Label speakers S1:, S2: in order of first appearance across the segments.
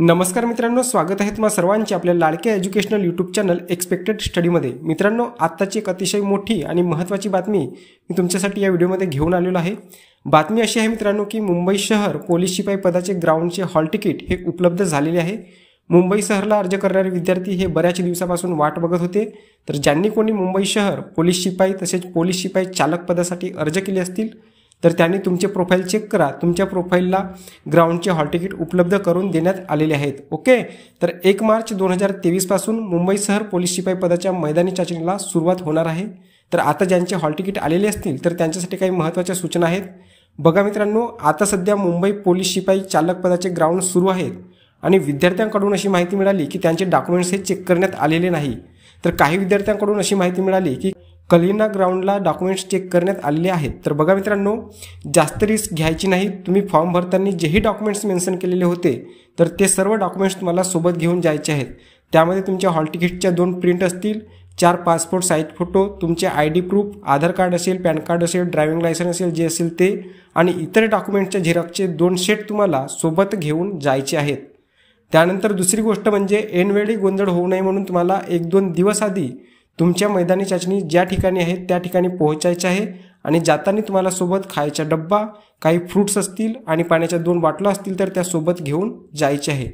S1: नमस्कार मित्रांनो स्वागत आहे तुम्हा सर्वांचे आपल्या लाडक्या एज्युकेशनल यूट्यूब चॅनल एक्सपेक्टेड स्टडीमध्ये मित्रांनो आत्ताची एक अतिशय मोठी आणि महत्त्वाची बातमी मी तुमच्यासाठी या व्हिडिओमध्ये घेऊन आलेलो आहे बातमी अशी आहे मित्रांनो की मुंबई शहर पोलीस शिपाई पदाचे ग्राउंडचे हॉल तिकीट हे उपलब्ध झालेले आहे मुंबई शहरला अर्ज करणारे विद्यार्थी हे बऱ्याच दिवसापासून वाट बघत होते तर ज्यांनी कोणी मुंबई शहर पोलीस शिपाई तसेच पोलीस शिपाई चालक पदासाठी अर्ज केले असतील तर त्यांनी तुमचे प्रोफाईल चेक करा तुमच्या प्रोफाईलला ग्राउंडचे हॉल तिकीट उपलब्ध करून देण्यात आलेले आहेत ओके तर एक मार्च दोन हजार तेवीसपासून मुंबई शहर पोलीस शिपाई पदाच्या मैदानी चाचणीला सुरुवात होणार आहे तर आता ज्यांचे हॉल तिकीट आलेले असतील तर त्यांच्यासाठी काही महत्त्वाच्या सूचना आहेत बघा मित्रांनो आता सध्या मुंबई पोलीस शिपाई चालक पदाचे ग्राउंड सुरू आहेत आणि विद्यार्थ्यांकडून अशी माहिती मिळाली की त्यांचे डॉक्युमेंट्स हे चेक करण्यात आलेले नाही तर काही विद्यार्थ्यांकडून अशी माहिती मिळाली की कलिना ग्राउंडला डॉक्युमेंट्स चेक करण्यात आलेले आहेत तर बघा मित्रांनो जास्त रिस्क घ्यायची नाही तुम्ही फॉर्म भरताना जेही डॉक्युमेंट्स मेन्शन केलेले होते तर ते सर्व डॉक्युमेंट्स तुम्हाला सोबत घेऊन जायचे आहेत त्यामध्ये तुमच्या हॉल तिकीटच्या दोन प्रिंट असतील चार पासपोर्ट साईज फोटो तुमचे I D proof Aadhaar card असेल पॅन कार्ड असेल ड्रायव्हिंग लायसन्स असेल जे असेल ते आणि इतर डॉक्युमेंट्सच्या झेरॉक्सचे दोन सेट तुम्हाला सोबत घेऊन जायचे आहेत त्यानंतर दुसरी गोष्ट म्हणजे ऐनवेळी गोंधळ होऊ नये म्हणून तुम्हाला एक दोन दिवस आधी तुमच्या मैदानी चाचणी ज्या ठिकाणी आहे त्या ठिकाणी पोहोचायच्या आहे आणि जाताना तुम्हाला सोबत खायचा डब्बा काही फ्रूट्स असतील आणि पाण्याच्या दोन बाटल्या असतील तर त्या सोबत घेऊन जायचे आहे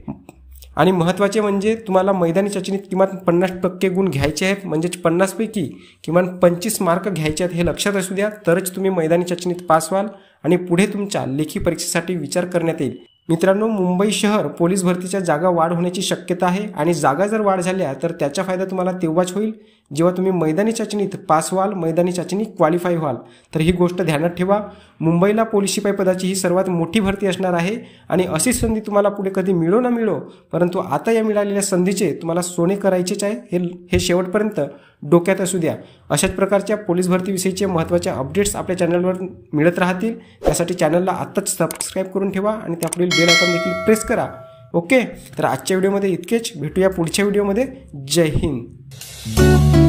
S1: आणि महत्त्वाचे म्हणजे तुम्हाला मैदानी चाचणीत किमान पन्नास टक्के गुण घ्यायचे आहेत म्हणजेच पन्नासपैकी किमान पंचवीस मार्क घ्यायचे आहेत हे लक्षात असू द्या तरच तुम्ही मैदानी चाचणीत पास व्हाल आणि पुढे तुमच्या लेखी परीक्षेसाठी विचार करण्यात येईल मित्रांनो मुंबई शहर पोलीस भरतीच्या जागा वाढ होण्याची शक्यता आहे आणि जागा जर वाढ झाल्या तर त्याचा फायदा तुम्हाला तेव्हाच होईल जेव्हा तुम्ही मैदानी चाचणीत पास व्हाल मैदानी चाचणी क्वालिफाय व्हाल तर ही गोष्ट ध्यानात ठेवा मुंबईला पोलीस शिपाई पदाची ही सर्वात मोठी भरती असणार आहे आणि अशी संधी तुम्हाला पुढे कधी मिळो ना मिळो परंतु आता या मिळालेल्या संधीचे तुम्हाला सोने करायचेच आहे हे हे शेवटपर्यंत डोक्यात असू द्या अशाच प्रकारच्या पोलीस भरतीविषयीचे महत्त्वाच्या अपडेट्स आपल्या चॅनलवर मिळत राहतील त्यासाठी चॅनलला आत्ताच सबस्क्राईब करून ठेवा आणि त्यापुढील बेल आयकॉन देखील प्रेस करा ओके तर आजच्या व्हिडिओमध्ये इतकेच भेटूया पुढच्या व्हिडिओमध्ये जय हिंद 嗯。